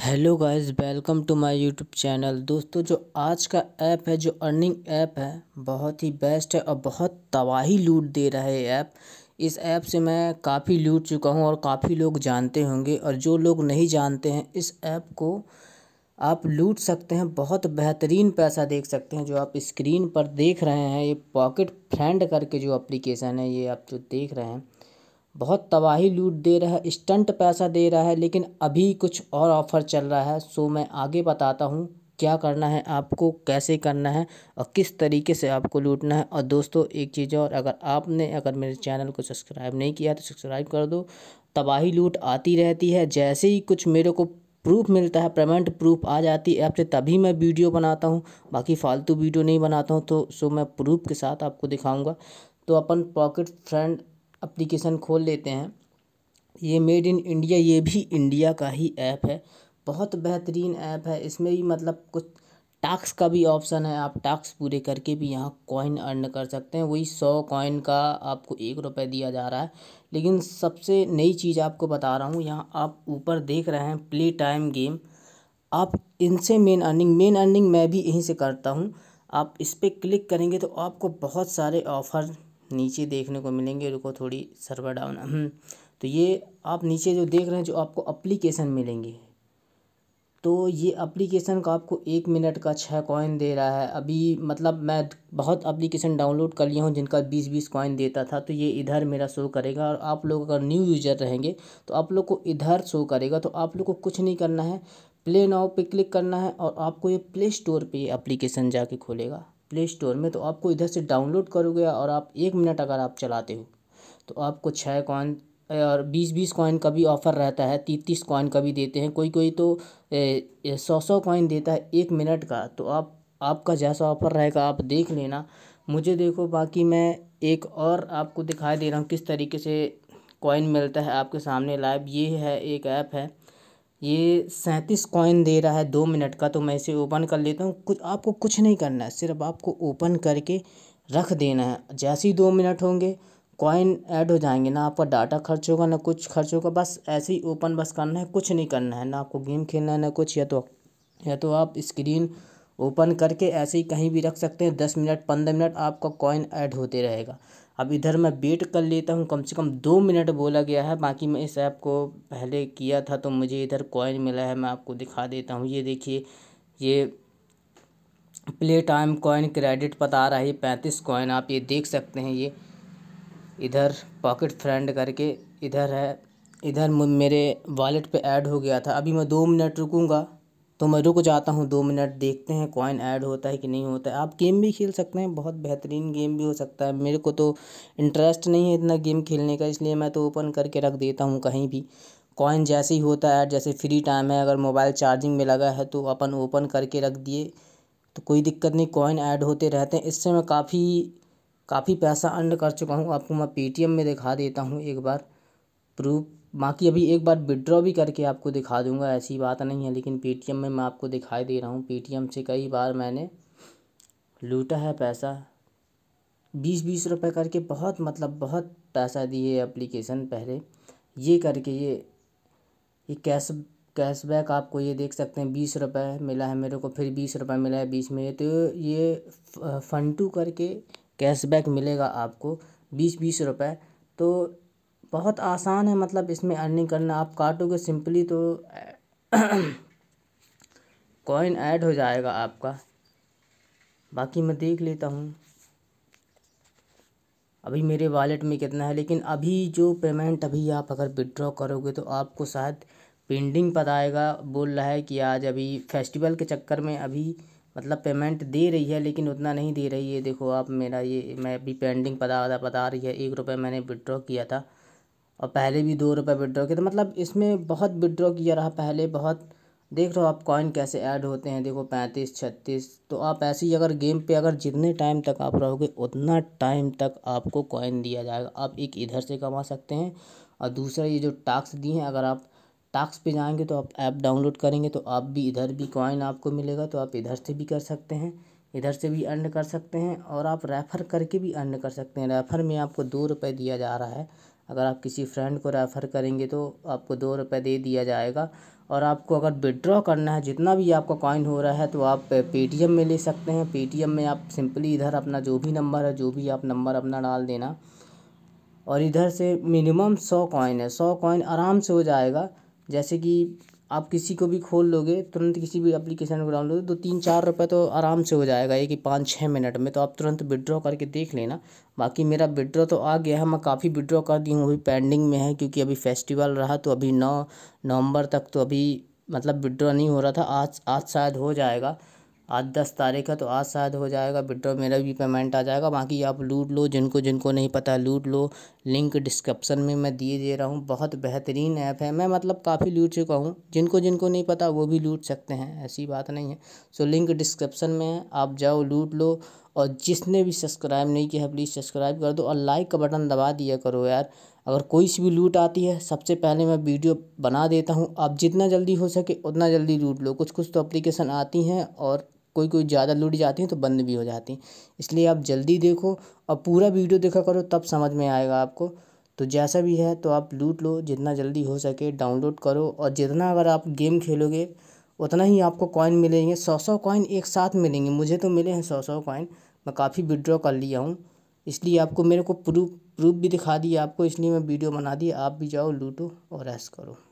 Hello guys welcome to my YouTube channel दोस्तों जो आज का ऐप है जो अर्निंग ऐप है बहुत ही बेस्ट है और बहुत तबाही लूट दे रहा है ऐप इस ऐप से मैं काफ़ी लूट चुका हूं और काफ़ी लोग जानते होंगे और जो लोग नहीं जानते हैं इस ऐप को आप लूट सकते हैं बहुत बेहतरीन पैसा देख सकते हैं जो आप स्क्रीन पर देख रहे हैं ये पॉकेट फ्रेंड करके जो अप्लीकेशन है ये आप जो देख रहे हैं बहुत तबाही लूट दे रहा है स्टंट पैसा दे रहा है लेकिन अभी कुछ और ऑफ़र चल रहा है सो मैं आगे बताता हूँ क्या करना है आपको कैसे करना है और किस तरीके से आपको लूटना है और दोस्तों एक चीज़ और अगर आपने अगर मेरे चैनल को सब्सक्राइब नहीं किया तो सब्सक्राइब कर दो तबाही लूट आती रहती है जैसे ही कुछ मेरे को प्रूफ मिलता है पेमेंट प्रूफ आ जाती है ऐप से तभी मैं वीडियो बनाता हूँ बाकी फ़ालतू वीडियो नहीं बनाता हूँ तो सो मैं प्रूफ के साथ आपको दिखाऊँगा तो अपन पॉकेट फ्रेंड अप्लीकेशन खोल लेते हैं ये मेड इन इंडिया ये भी इंडिया का ही ऐप है बहुत बेहतरीन ऐप है इसमें भी मतलब कुछ टास्क का भी ऑप्शन है आप टास्क पूरे करके भी यहाँ कॉइन अर्न कर सकते हैं वही सौ कॉइन का आपको एक रुपये दिया जा रहा है लेकिन सबसे नई चीज़ आपको बता रहा हूँ यहाँ आप ऊपर देख रहे हैं प्ले टाइम गेम आप इनसे मेन अर्निंग मेन अर्निंग मैं भी यहीं से करता हूँ आप इस पर क्लिक करेंगे तो आपको बहुत सारे ऑफ़र नीचे देखने को मिलेंगे रुको थोड़ी सर्वर हम्म। डाउन तो ये आप नीचे जो देख रहे हैं जो आपको अप्लीकेशन मिलेंगे तो ये अप्लीकेशन का आपको एक मिनट का छः कॉइन दे रहा है अभी मतलब मैं बहुत अप्लीकेशन डाउनलोड कर लिया हूँ जिनका बीस बीस कॉइन देता था तो ये इधर मेरा शो करेगा और आप लोग अगर न्यू यूजर रहेंगे तो आप लोग को इधर शो करेगा तो आप लोग को कुछ नहीं करना है प्ले नाउ पे क्लिक करना है और आपको ये प्ले स्टोर पर ये अप्लीकेशन जाके खोलेगा प्ले स्टोर में तो आपको इधर से डाउनलोड करोगे और आप एक मिनट अगर आप चलाते हो तो आपको छः कॉइन और बीस बीस कॉइन का भी ऑफ़र रहता है तीस तीस कॉइन का भी देते हैं कोई कोई तो सौ सौ कॉइन देता है एक मिनट का तो आप आपका जैसा ऑफ़र रहेगा आप देख लेना मुझे देखो बाकी मैं एक और आपको दिखाई दे रहा हूँ किस तरीके से कॉइन मिलता है आपके सामने लाइव ये है एक ऐप है ये सैंतीस कॉइन दे रहा है दो मिनट का तो मैं इसे ओपन कर लेता हूँ कुछ आपको कुछ नहीं करना है सिर्फ आपको ओपन करके रख देना है जैसे ही दो मिनट होंगे कॉइन ऐड हो जाएंगे ना आपका डाटा खर्च होगा ना कुछ खर्च होगा बस ऐसे ही ओपन बस करना है कुछ नहीं करना है ना आपको गेम खेलना है ना कुछ या तो या तो आप स्क्रीन ओपन करके ऐसे ही कहीं भी रख सकते हैं दस मिनट पंद्रह मिनट आपका कॉइन ऐड होते रहेगा अब इधर मैं वेट कर लेता हूँ कम से कम दो मिनट बोला गया है बाकी मैं इस ऐप को पहले किया था तो मुझे इधर कॉइन मिला है मैं आपको दिखा देता हूँ ये देखिए ये प्ले टाइम कॉइन क्रेडिट पता आ रहा है पैंतीस कॉइन आप ये देख सकते हैं ये इधर पॉकेट फ्रेंड करके इधर है इधर मेरे वॉलेट पे ऐड हो गया था अभी मैं दो मिनट रुकूंगा तो मैं रुक जाता हूँ दो मिनट देखते हैं कॉइन ऐड होता है कि नहीं होता है आप गेम भी खेल सकते हैं बहुत बेहतरीन गेम भी हो सकता है मेरे को तो इंटरेस्ट नहीं है इतना गेम खेलने का इसलिए मैं तो ओपन करके रख देता हूँ कहीं भी कॉइन जैसे ही होता है जैसे फ्री टाइम है अगर मोबाइल चार्जिंग में लगा है तो अपन ओपन करके रख दिए तो कोई दिक्कत नहीं कॉइन ऐड होते रहते हैं इससे मैं काफ़ी काफ़ी पैसा अर्न कर चुका हूँ आपको मैं पेटीएम में दिखा देता हूँ एक बार प्रूफ बाकी अभी एक बार विड्रॉ भी करके आपको दिखा दूंगा ऐसी बात नहीं है लेकिन पेटीएम में मैं आपको दिखाई दे रहा हूँ पेटीएम से कई बार मैंने लूटा है पैसा बीस बीस रुपए करके बहुत मतलब बहुत पैसा दिए एप्लीकेशन पहले ये करके ये ये कैश कैशबैक आपको ये देख सकते हैं बीस रुपए मिला है मेरे को फिर बीस रुपये मिला है बीस में तो ये फंटू करके कैशबैक मिलेगा आपको बीस बीस रुपये तो बहुत आसान है मतलब इसमें अर्निंग करना आप काटोगे सिंपली तो कॉइन ऐड हो जाएगा आपका बाकी मैं देख लेता हूँ अभी मेरे वॉलेट में कितना है लेकिन अभी जो पेमेंट अभी आप अगर विड्रॉ करोगे तो आपको शायद पेंडिंग आएगा बोल रहा है कि आज अभी फेस्टिवल के चक्कर में अभी मतलब पेमेंट दे रही है लेकिन उतना नहीं दे रही है देखो आप मेरा ये मैं अभी पेंडिंग पता पता रही है एक रुपये मैंने विड्रॉ किया था और पहले भी दो रुपये विड्रॉ किया था मतलब इसमें बहुत विड्रॉ किया रहा पहले बहुत देख रहे हो आप कॉइन कैसे ऐड होते हैं देखो पैंतीस छत्तीस तो आप ऐसे ही अगर गेम पे अगर जितने टाइम तक आप रहोगे उतना टाइम तक आपको कॉइन दिया जाएगा आप एक इधर से कमा सकते हैं और दूसरा ये जो टास्क दिए हैं अगर आप टास्क पे जाएंगे तो आप ऐप डाउनलोड करेंगे तो आप भी इधर भी कॉइन आपको मिलेगा तो आप इधर से भी कर सकते हैं इधर से भी अर्न कर सकते हैं और आप रेफ़र करके भी अर्न कर सकते हैं रेफ़र में आपको दो रुपये दिया जा रहा है अगर आप किसी फ्रेंड को रेफ़र करेंगे तो आपको दो रुपये दे दिया जाएगा और आपको अगर विड्रॉ करना है जितना भी आपका कॉइन हो रहा है तो आप पेटीएम में ले सकते हैं पेटीएम में आप सिंपली इधर अपना जो भी नंबर है जो भी आप नंबर अपना डाल देना और इधर से मिनिमम सौ कॉइन है सौ कॉइन आराम से हो जाएगा जैसे कि आप किसी को भी खोल लोगे तुरंत किसी भी एप्लीकेशन को डाउनलोड तो तीन चार रुपये तो आराम से हो जाएगा एक ही पाँच छः मिनट में तो आप तुरंत विड्रॉ करके देख लेना बाकी मेरा विड्रॉ तो आ गया है मैं काफ़ी विड्रॉ कर दी हूँ अभी पेंडिंग में है क्योंकि अभी फेस्टिवल रहा तो अभी नौ नवंबर तक तो अभी मतलब विड्रॉ नहीं हो रहा था आज आज शायद हो जाएगा आज दस तारीख है तो आज शायद हो जाएगा विड्रॉ मेरा भी पेमेंट आ जाएगा बाकी आप लूट लो जिनको जिनको नहीं पता लूट लो लिंक डिस्क्रिप्सन में मैं दिए दे रहा हूँ बहुत बेहतरीन ऐप है मैं मतलब काफ़ी लूट चुका हूँ जिनको जिनको नहीं पता वो भी लूट सकते हैं ऐसी बात नहीं है सो लिंक डिस्क्रिप्सन में है आप जाओ लूट लो और जिसने भी सब्सक्राइब नहीं किया है प्लीज़ सब्सक्राइब कर दो और लाइक का बटन दबा दिया करो यार अगर कोई सी भी लूट आती है सबसे पहले मैं वीडियो बना देता हूँ आप जितना जल्दी हो सके उतना जल्दी लूट लो कुछ कुछ तो एप्लीकेशन आती हैं और कोई कोई ज़्यादा लुट जाती हैं तो बंद भी हो जाती हैं इसलिए आप जल्दी देखो और पूरा वीडियो देखा करो तब समझ में आएगा आपको तो जैसा भी है तो आप लूट लो जितना जल्दी हो सके डाउनलोड करो और जितना अगर आप गेम खेलोगे उतना ही आपको कॉइन मिलेंगे सौ सौ कॉइन एक साथ मिलेंगे मुझे तो मिले हैं सौ सौ कॉइन मैं काफ़ी विड्रॉ कर लिया हूँ इसलिए आपको मेरे को प्रूफ प्रूफ भी दिखा दिया आपको इसलिए मैं वीडियो बना दी आप भी जाओ लूटो और ऐश करो